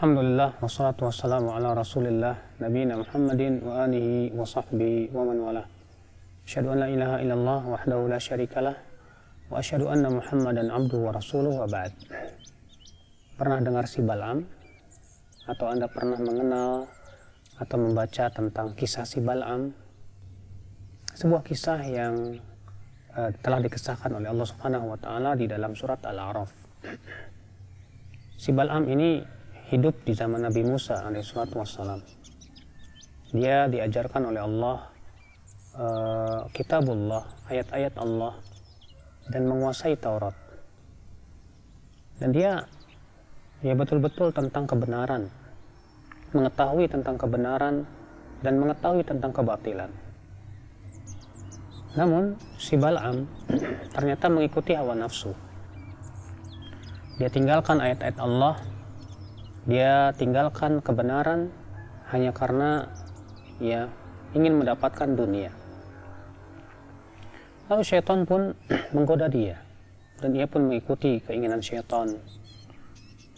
Alhamdulillah wassalatu wassalamu ala Rasulillah nabiyina Muhammadin wa alihi wa sahbihi wa man wala. Asyhadu an la ilaha illallah wahdahu la syarikalah wa asyhadu anna Muhammadan abduhu wa rasuluhu wa ba'd. Pernah dengar si Balam? Atau Anda pernah mengenal atau membaca tentang kisah si Balam? Sebuah kisah yang uh, telah dikisahkan oleh Allah Subhanahu wa taala di dalam surat Al-A'raf. Si Balam ini hidup di zaman Nabi Musa alaihissalatu Dia diajarkan oleh Allah uh, kitabullah, ayat-ayat Allah dan menguasai Taurat. Dan dia dia betul-betul tentang kebenaran, mengetahui tentang kebenaran dan mengetahui tentang kebatilan. Namun si Balam ternyata mengikuti hawa nafsu. Dia tinggalkan ayat-ayat Allah dia tinggalkan kebenaran hanya karena ya ingin mendapatkan dunia. Lalu syaitan pun menggoda dia dan ia pun mengikuti keinginan syaitan.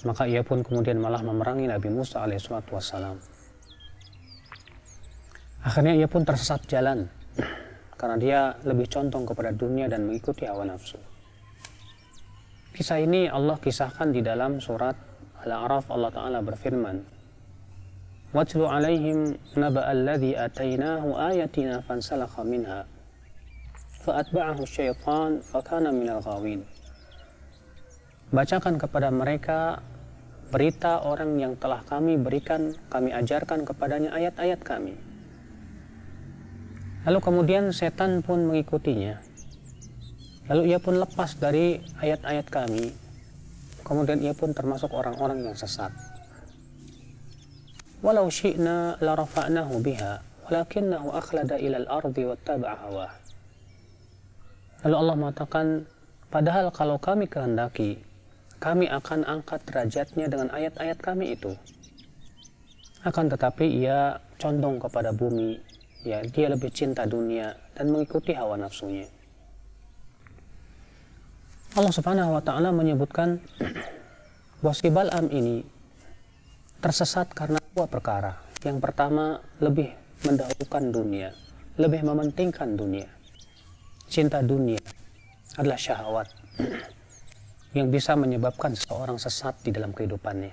Maka ia pun kemudian malah memerangi Nabi Musa alaihissalam. Akhirnya ia pun tersesat jalan karena dia lebih condong kepada dunia dan mengikuti hawa nafsu. Kisah ini Allah kisahkan di dalam surat Al-A'raf Allah Ta'ala berfirman Wajlu alaihim naba'a alladhi atainahu ayatina fansalakha minha fa'atba'ahu syaitan fakana minal ghawin Bacakan kepada mereka berita orang yang telah kami berikan, kami ajarkan kepadanya ayat-ayat kami. Lalu kemudian setan pun mengikutinya. Lalu ia pun lepas dari ayat-ayat kami Kemudian ia pun termasuk orang-orang yang sesat. Walau syi'na la rafa'nahu biha, walakinnahu akhlada al ardi taba'a hawa. Lalu Allah mengatakan, padahal kalau kami kehendaki, kami akan angkat derajatnya dengan ayat-ayat kami itu. Akan tetapi ia condong kepada bumi, ya dia lebih cinta dunia dan mengikuti hawa nafsunya. Allah Subhanahu wa taala menyebutkan bahwa si Bal'am ini tersesat karena dua perkara. Yang pertama, lebih mendahulukan dunia, lebih mementingkan dunia. Cinta dunia adalah syahwat yang bisa menyebabkan seseorang sesat di dalam kehidupannya.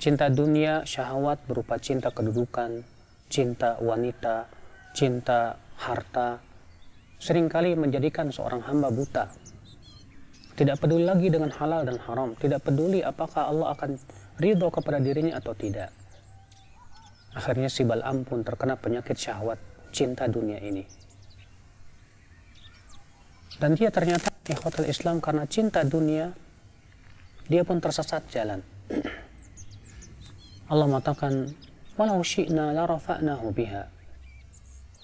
cinta dunia, syahwat berupa cinta kedudukan, cinta wanita, cinta harta, seringkali menjadikan seorang hamba buta tidak peduli lagi dengan halal dan haram. Tidak peduli apakah Allah akan ridho kepada dirinya atau tidak. Akhirnya si Bal'am pun terkena penyakit syahwat, cinta dunia ini. Dan dia ternyata di hotel Islam karena cinta dunia, dia pun tersesat jalan. Allah mengatakan, walau syi'na la rafa'nahu biha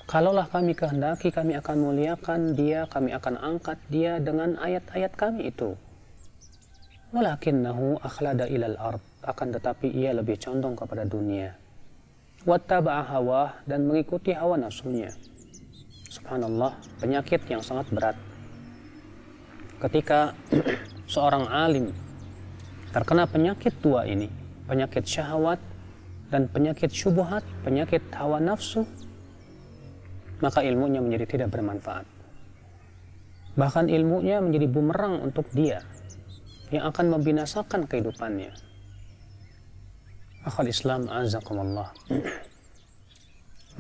Kalaulah kami kehendaki, kami akan muliakan dia, kami akan angkat dia dengan ayat-ayat kami itu. Walakinnahu akhlada ilal ard. Akan tetapi ia lebih condong kepada dunia. Wattaba'a hawa dan mengikuti hawa nafsunya. Subhanallah, penyakit yang sangat berat. Ketika seorang alim terkena penyakit tua ini, penyakit syahwat dan penyakit syubuhat, penyakit hawa nafsu, maka ilmunya menjadi tidak bermanfaat. Bahkan ilmunya menjadi bumerang untuk dia yang akan membinasakan kehidupannya. Akhal Islam azakumullah.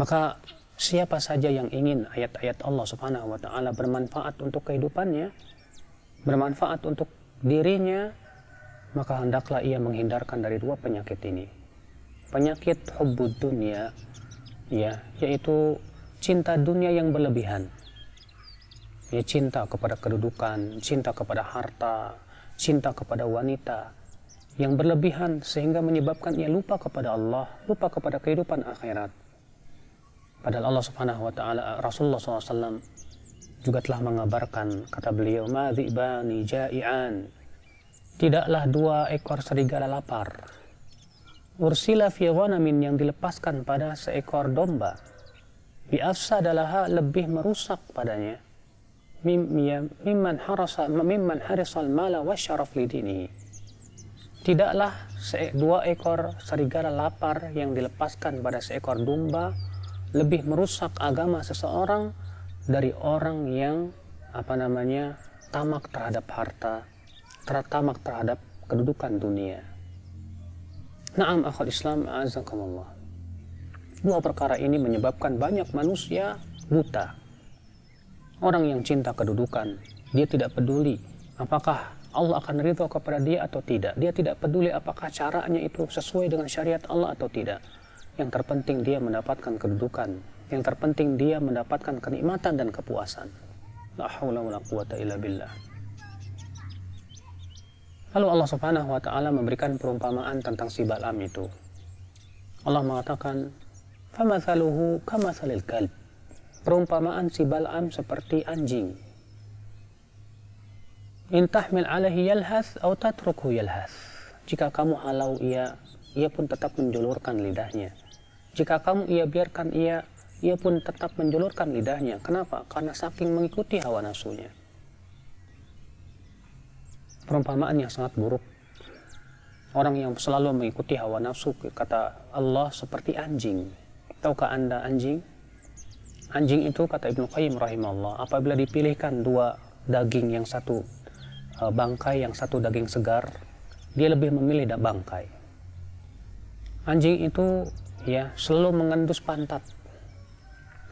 Maka siapa saja yang ingin ayat-ayat Allah Subhanahu wa taala bermanfaat untuk kehidupannya, bermanfaat untuk dirinya, maka hendaklah ia menghindarkan dari dua penyakit ini. Penyakit hubbud dunia ya, yaitu cinta dunia yang berlebihan. Ya, cinta kepada kedudukan, cinta kepada harta, cinta kepada wanita yang berlebihan sehingga menyebabkan ia lupa kepada Allah, lupa kepada kehidupan akhirat. Padahal Allah Subhanahu wa taala Rasulullah SAW juga telah mengabarkan kata beliau madzibani ja'ian tidaklah dua ekor serigala lapar ursila fi yang dilepaskan pada seekor domba afsadalaha lebih merusak padanya ya, mimman harasa mimman harisal mala wasyaraf lidini. tidaklah dua ekor serigala lapar yang dilepaskan pada seekor domba lebih merusak agama seseorang dari orang yang apa namanya tamak terhadap harta tertamak terhadap kedudukan dunia Naam akhul Islam azakumullah Dua perkara ini menyebabkan banyak manusia buta. Orang yang cinta kedudukan, dia tidak peduli apakah Allah akan ridho kepada dia atau tidak. Dia tidak peduli apakah caranya itu sesuai dengan syariat Allah atau tidak. Yang terpenting dia mendapatkan kedudukan. Yang terpenting dia mendapatkan kenikmatan dan kepuasan. La hawla wa la quwata illa billah. Lalu Allah Subhanahu wa taala memberikan perumpamaan tentang si Balam itu. Allah mengatakan, Famathaluhu kamathalil kalb. Perumpamaan si Bal'am seperti anjing. Intahmil alaihi yalhas atau tatruku yalhas. Jika kamu halau ia, ia pun tetap menjulurkan lidahnya. Jika kamu ia biarkan ia, ia pun tetap menjulurkan lidahnya. Kenapa? Karena saking mengikuti hawa nafsunya. Perumpamaan yang sangat buruk. Orang yang selalu mengikuti hawa nafsu, kata Allah, seperti anjing. Tahukah Anda anjing? Anjing itu kata Ibnu Qayyim rahimahullah, apabila dipilihkan dua daging yang satu eh, bangkai yang satu daging segar, dia lebih memilih dak bangkai. Anjing itu ya selalu mengendus pantat.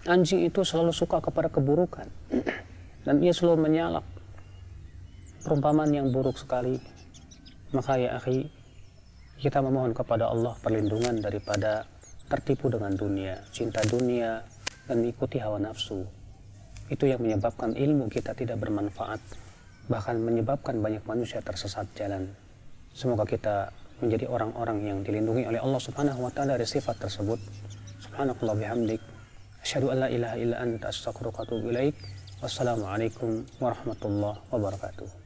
Anjing itu selalu suka kepada keburukan dan ia selalu menyalak. Perumpamaan yang buruk sekali. Maka ya akhi, kita memohon kepada Allah perlindungan daripada tertipu dengan dunia, cinta dunia, dan mengikuti hawa nafsu. Itu yang menyebabkan ilmu kita tidak bermanfaat, bahkan menyebabkan banyak manusia tersesat jalan. Semoga kita menjadi orang-orang yang dilindungi oleh Allah Subhanahu wa taala dari sifat tersebut. Subhanakallah bihamdik. Asyhadu an la ilaha illa anta astaghfiruka wa atubu ilaik. Wassalamualaikum warahmatullahi wabarakatuh.